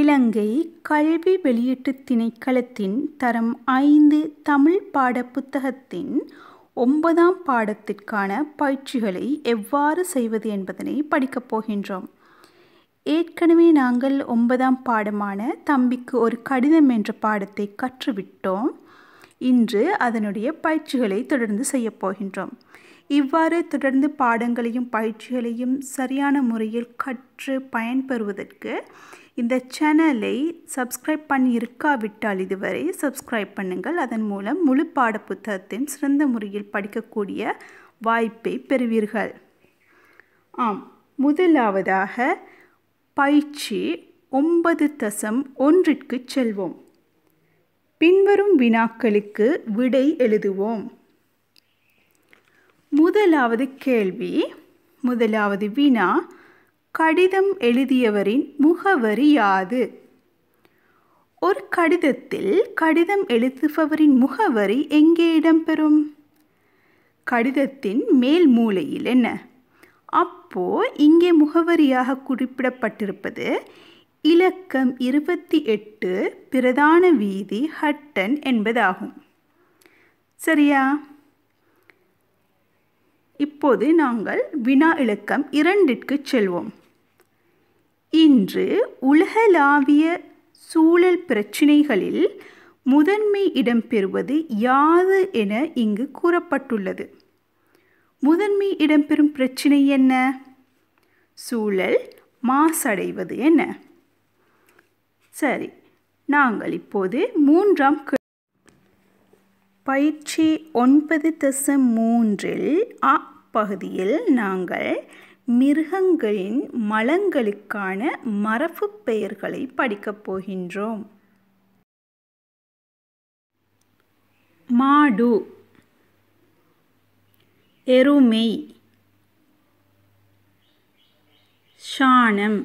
இலங்கை கல்வி வெளியீட்டு திணைக்களத்தின் தரம் ஐந்து தமிழ் பாட புத்தகத்தின் ஒன்பதாம் பாடத்திற்கான பயிற்சிகளை எவ்வாறு செய்வது என்பதனை படிக்கப் போகின்றோம் ஏற்கனவே நாங்கள் ஒன்பதாம் பாடமான தம்பிக்கு ஒரு கடிதம் என்ற பாடத்தை கற்றுவிட்டோம் இன்று அதனுடைய பயிற்சிகளை தொடர்ந்து செய்யப்போகின்றோம் இவ்வாறு தொடர்ந்து பாடங்களையும் பயிற்சிகளையும் சரியான முறையில் கற்று பயன்பெறுவதற்கு இந்த சேனலை சப்ஸ்கிரைப் பண்ணி இருக்காவிட்டால் இதுவரை சப்ஸ்கிரைப் பண்ணுங்கள் அதன் மூலம் முழு பாட புத்தகத்தின் சிறந்த முறையில் படிக்கக்கூடிய வாய்ப்பை பெறுவீர்கள் ஆம் முதலாவதாக பயிற்சி ஒன்பது தசம் ஒன்றிற்கு செல்வோம் பின்வரும் வினாக்களுக்கு விடை எழுதுவோம் முதலாவது கேள்வி முதலாவது வினா கடிதம் எழுதியவரின் முகவரி யாது ஒரு கடிதத்தில் கடிதம் எழுத்துபவரின் முகவரி எங்கே இடம்பெறும் கடிதத்தின் மேல் மூலையில் என்ன அப்போ இங்கே முகவரியாக குறிப்பிடப்பட்டிருப்பது இலக்கம் இருபத்தி எட்டு பிரதான வீதி ஹட்டன் என்பதாகும் சரியா இப்போது நாங்கள் வினா இலக்கம் இரண்டிற்கு செல்வோம் இன்று உலகளாவிய சூழல் பிரச்சினைகளில் முதன்மை இடம்பெறுவது யாது என இங்கு கூறப்பட்டுள்ளது முதன்மை இடம்பெறும் பிரச்சினை என்ன சூழல் மாசடைவது என்ன சரி நாங்கள் இப்போது மூன்றாம் பயிற்சி ஒன்பது தசம் மூன்றில் அ பகுதியில் நாங்கள் மிருகங்களின் மலங்களுக்கான மரபுப் பெயர்களை படிக்கப் போகின்றோம் மாடு எருமை சாணம்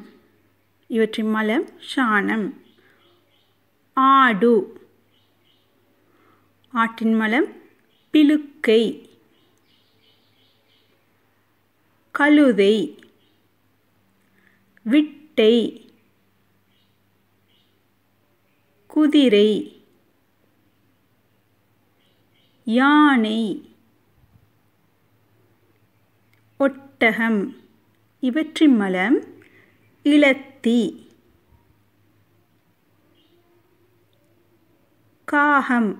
இவற்றின் மலம் சாணம் ஆடு ஆட்டின் மலம் பிலுக்கை கழுதை விட்டை குதிரை யானை ஒட்டகம் இவற்றின் மலம் இலத்தி காகம்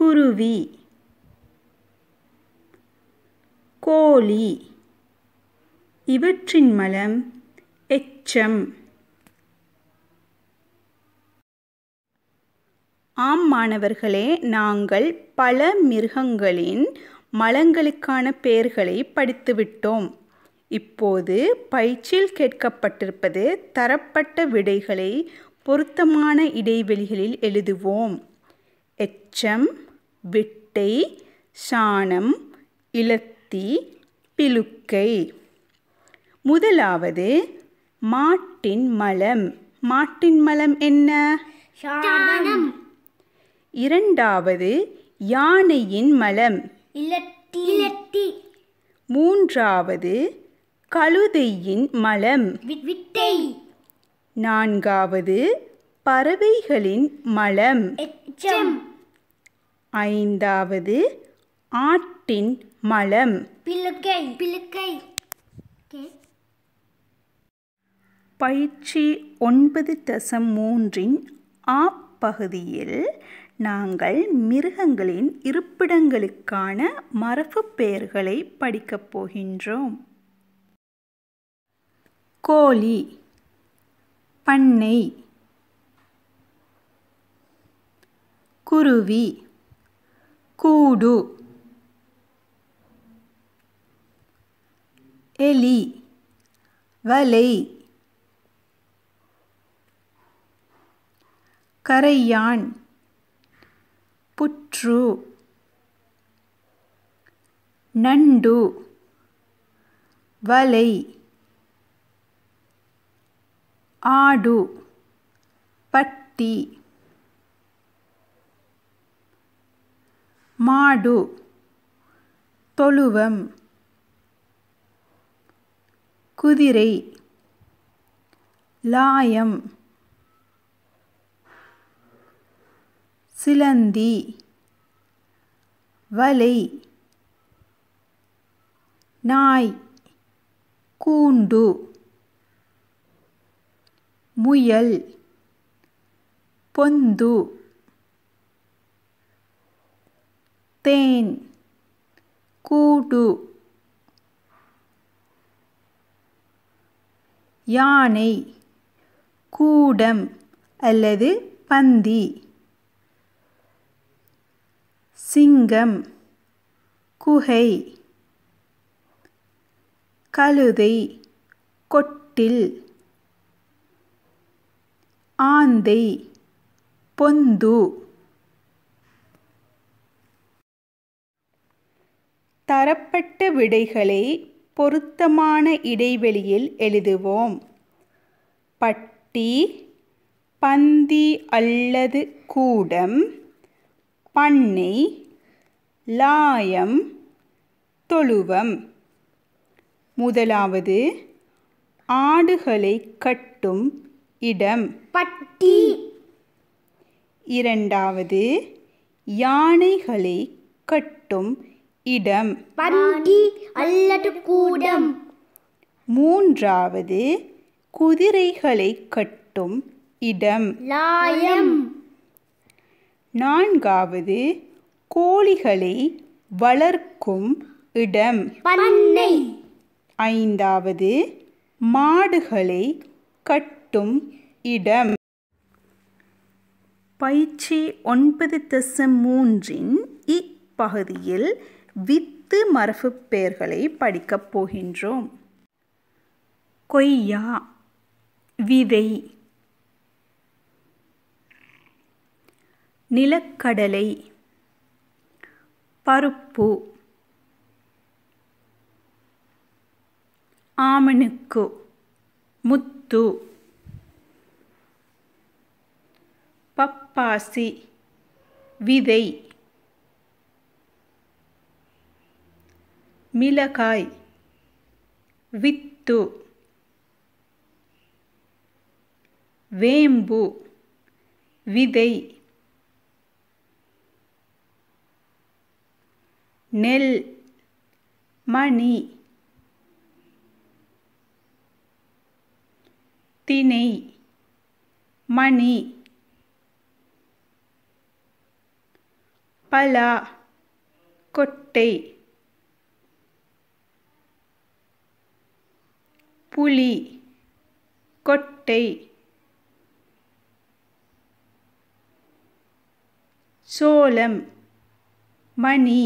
குருவி கோழி இவற்றின் மலம் எச்சம் ஆம் மாணவர்களே நாங்கள் பல மிருகங்களின் மலங்களுக்கான பெயர்களை படித்துவிட்டோம் இப்போது பயிற்சியில் கேட்கப்பட்டிருப்பது தரப்பட்ட விடைகளை பொருத்தமான இடைவெளிகளில் எழுதுவோம் எச்சம் விட்டை சாணம் இலத்து பருத்தி பிலுக்கை முதலாவது மாட்டின் மலம் மாட்டின் மலம் என்ன இரண்டாவது யானையின் மலம் மூன்றாவது கழுதையின் மலம் விட்டை நான்காவது பறவைகளின் மலம் ஐந்தாவது ஆட்டின் மலம் பிலுக்கை பிளுக்கை பயிற்சி ஒன்பது தசம் மூன்றின் ஆப்பகுதியில் பகுதியில் நாங்கள் மிருகங்களின் இருப்பிடங்களுக்கான மரபு பெயர்களை படிக்கப் போகின்றோம் கோழி பண்ணை குருவி கூடு எலி வலை கரையான் புற்று நண்டு வலை ஆடு பட்டி மாடு தொழுவம் குதிரை லாயம் சிலந்தி வலை நாய் கூண்டு முயல் பொந்து தேன் கூடு யானை கூடம் அல்லது பந்தி சிங்கம் குகை கழுதை கொட்டில் ஆந்தை பொந்து தரப்பட்ட விடைகளை பொருத்தமான இடைவெளியில் எழுதுவோம் பட்டி பந்தி அல்லது கூடம் பண்ணை லாயம் தொழுவம் முதலாவது ஆடுகளை கட்டும் இடம் பட்டி இரண்டாவது யானைகளை கட்டும் இடம் வண்டி அல்லது கூடம் மூன்றாவது குதிரைகளை கட்டும் இடம் லாயம் நான்காவது கோழிகளை வளர்க்கும் இடம் பண்ணை ஐந்தாவது மாடுகளை கட்டும் இடம் பயிற்சி ஒன்பது தசம் மூன்றின் இப்பகுதியில் வித்து மரபு பெயர்களை படிக்கப் போகின்றோம் கொய்யா விதை நிலக்கடலை பருப்பு ஆமணுக்கு முத்து பப்பாசி விதை மிளகாய் வித்து வேம்பு விதை நெல் மணி தினை மணி பலா கொட்டை புலி கொட்டை சோளம் மணி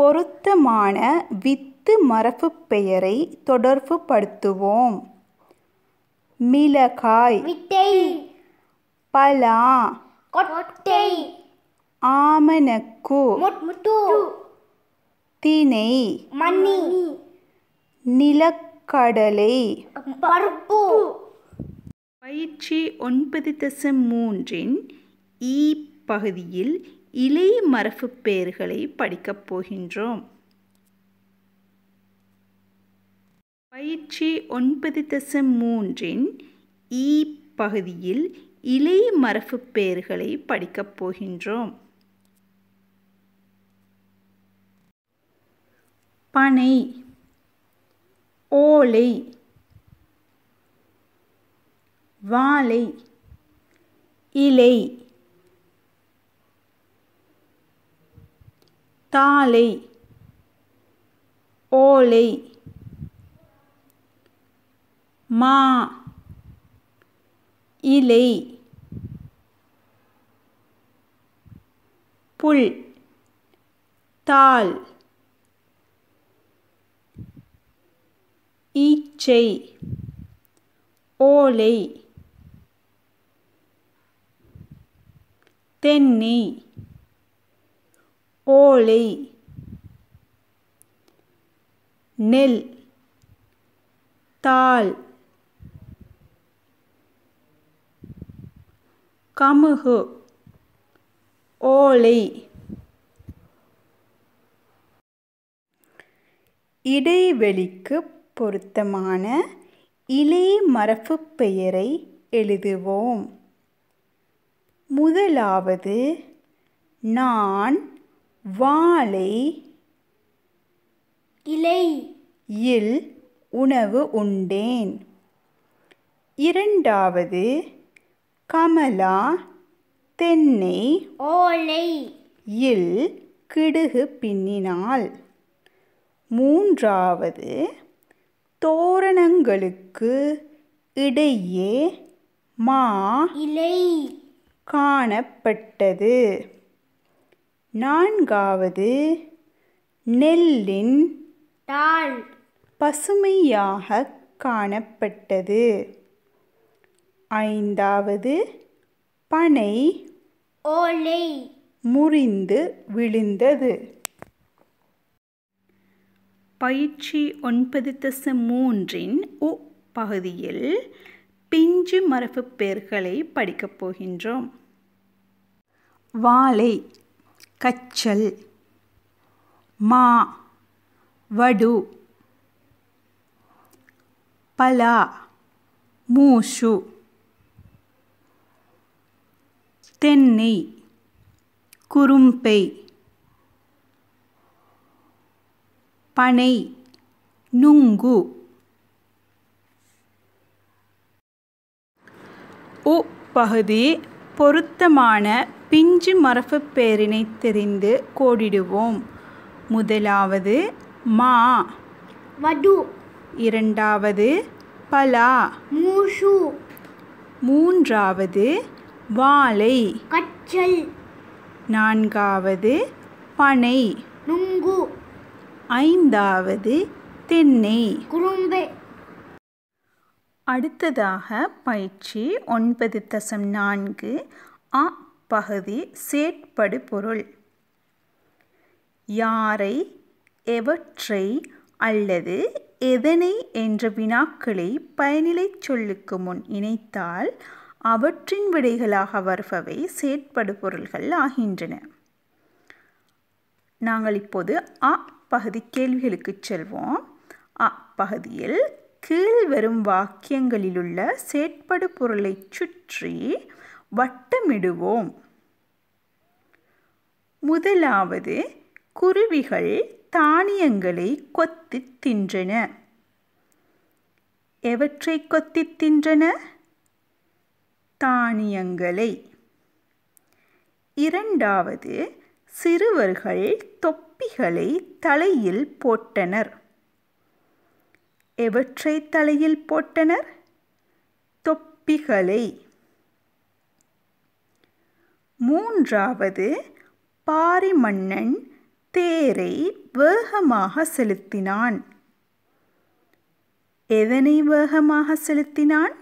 பொருத்தமான வித்து மரபு பெயரை படுத்துவோம் மிளகாய் பலா கொட்டை ஆமணக்கு முட்டு தினை மணி நிலக்கடலை பருப்பு பயிற்சி ஒன்பது தசம் மூன்றின் இ பகுதியில் இலை மரபு பெயர்களை படிக்கப் போகின்றோம் பயிற்சி ஒன்பது தசம் மூன்றின் இ பகுதியில் இலை மரபு பெயர்களை படிக்கப் போகின்றோம் பனை ஓலை வாழை இலை தாளை ஓலை மா இலை புல் தாள் ஈச்சை ஓலை தென்னை ஓலை நெல் தாள் கமுகு ஓலை இடைவெளிக்கு பொருத்தமான இலை மரபு பெயரை எழுதுவோம் முதலாவது நான் வாழை இலை இல் உணவு உண்டேன் இரண்டாவது கமலா தென்னை ஓலை இல் கிடுகு பின்னினாள் மூன்றாவது தோரணங்களுக்கு இடையே மா இலை காணப்பட்டது நான்காவது நெல்லின் தாள் பசுமையாக காணப்பட்டது ஐந்தாவது பனை ஓலை முறிந்து விழுந்தது பயிற்சி ஒன்பது தச மூன்றின் உ பகுதியில் பிஞ்சு மரபு பெயர்களை படிக்கப் போகின்றோம் வாழை கச்சல் மா வடு பலா மூசு தென்னை குறும்பை பனை நுங்கு உ பகுதி பொருத்தமான பிஞ்சு மரபு பெயரினை தெரிந்து கோடிடுவோம் முதலாவது மா வடு இரண்டாவது பலா மூஷு மூன்றாவது வாழை கச்சல் நான்காவது பனை நுங்கு ஐந்தாவது தென்னை குறும்பே அடுத்ததாக பயிற்சி ஒன்பது தசம் நான்கு அ பகுதி சேட்படு பொருள் யாரை எவற்றை அல்லது எதனை என்ற வினாக்களை பயனிலை சொல்லுக்கு முன் இணைத்தால் அவற்றின் விடைகளாக வருபவை செயற்படு பொருள்கள் ஆகின்றன நாங்கள் இப்போது அ பகுதி கேள்விகளுக்கு செல்வோம் அ பகுதியில் கீழ் வரும் வாக்கியங்களிலுள்ள செயற்படு பொருளை சுற்றி வட்டமிடுவோம் முதலாவது குருவிகள் தானியங்களை கொத்தி தின்றன எவற்றை கொத்தி தின்றன தானியங்களை இரண்டாவது சிறுவர்கள் தொப்பிகளை தலையில் போட்டனர் எவற்றை தலையில் போட்டனர் தொப்பிகளை மூன்றாவது பாரிமன்னன் தேரை வேகமாக செலுத்தினான் எதனை வேகமாக செலுத்தினான்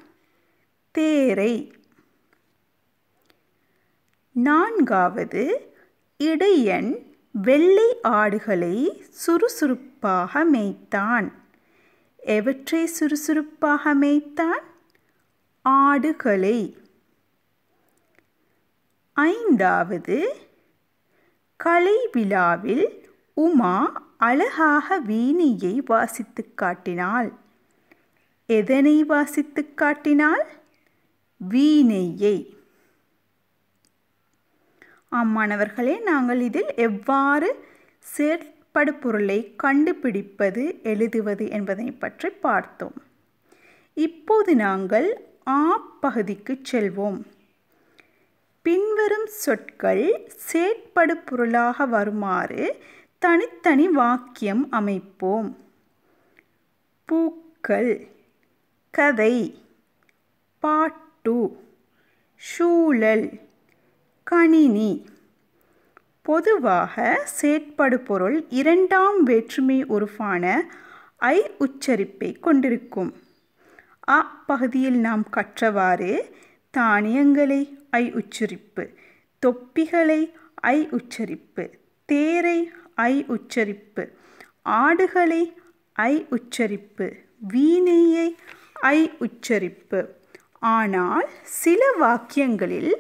தேரை நான்காவது இடையன் வெள்ளை ஆடுகளை சுறுசுறுப்பாக மேய்த்தான் எவற்றை சுறுசுறுப்பாக மேய்த்தான் ஆடுகளை ஐந்தாவது கலை விழாவில் உமா அழகாக வீணியை வாசித்து காட்டினாள் எதனை வாசித்து காட்டினாள் வீணையை அம்மாணவர்களே நாங்கள் இதில் எவ்வாறு பொருளை கண்டுபிடிப்பது எழுதுவது என்பதை பற்றி பார்த்தோம் இப்போது நாங்கள் ஆ பகுதிக்கு செல்வோம் பின்வரும் சொற்கள் பொருளாக வருமாறு தனித்தனி வாக்கியம் அமைப்போம் பூக்கள் கதை பாட்டு சூழல் கணினி பொதுவாக செயற்படு பொருள் இரண்டாம் வேற்றுமை உருவான ஐ உச்சரிப்பை கொண்டிருக்கும் அ பகுதியில் நாம் கற்றவாறு தானியங்களை ஐ உச்சரிப்பு தொப்பிகளை ஐ உச்சரிப்பு தேரை ஐ உச்சரிப்பு ஆடுகளை ஐ உச்சரிப்பு வீணையை ஐ உச்சரிப்பு ஆனால் சில வாக்கியங்களில்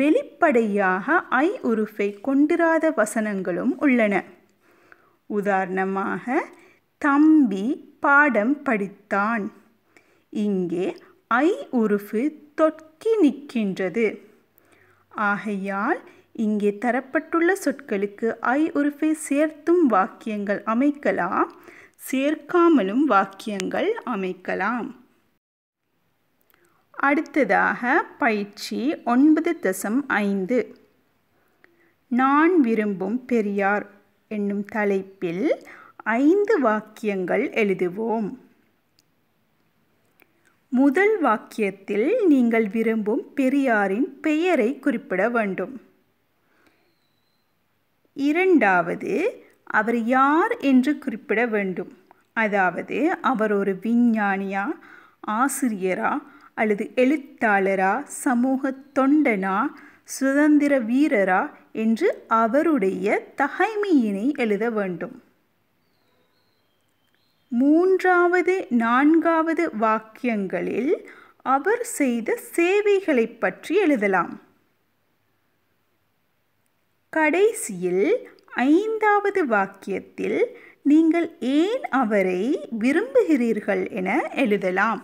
வெளிப்படையாக ஐ உருஃபை கொண்டிராத வசனங்களும் உள்ளன உதாரணமாக தம்பி பாடம் படித்தான் இங்கே ஐ உருஃபு தொற்கி நிற்கின்றது ஆகையால் இங்கே தரப்பட்டுள்ள சொற்களுக்கு ஐ உருஃபை சேர்த்தும் வாக்கியங்கள் அமைக்கலாம் சேர்க்காமலும் வாக்கியங்கள் அமைக்கலாம் அடுத்ததாக பயிற்சி ஒன்பது தசம் ஐந்து நான் விரும்பும் பெரியார் என்னும் தலைப்பில் ஐந்து வாக்கியங்கள் எழுதுவோம் முதல் வாக்கியத்தில் நீங்கள் விரும்பும் பெரியாரின் பெயரை குறிப்பிட வேண்டும் இரண்டாவது அவர் யார் என்று குறிப்பிட வேண்டும் அதாவது அவர் ஒரு விஞ்ஞானியா ஆசிரியரா அல்லது எழுத்தாளரா சமூக தொண்டனா சுதந்திர வீரரா என்று அவருடைய தகைமையினை எழுத வேண்டும் மூன்றாவது நான்காவது வாக்கியங்களில் அவர் செய்த சேவைகளை பற்றி எழுதலாம் கடைசியில் ஐந்தாவது வாக்கியத்தில் நீங்கள் ஏன் அவரை விரும்புகிறீர்கள் என எழுதலாம்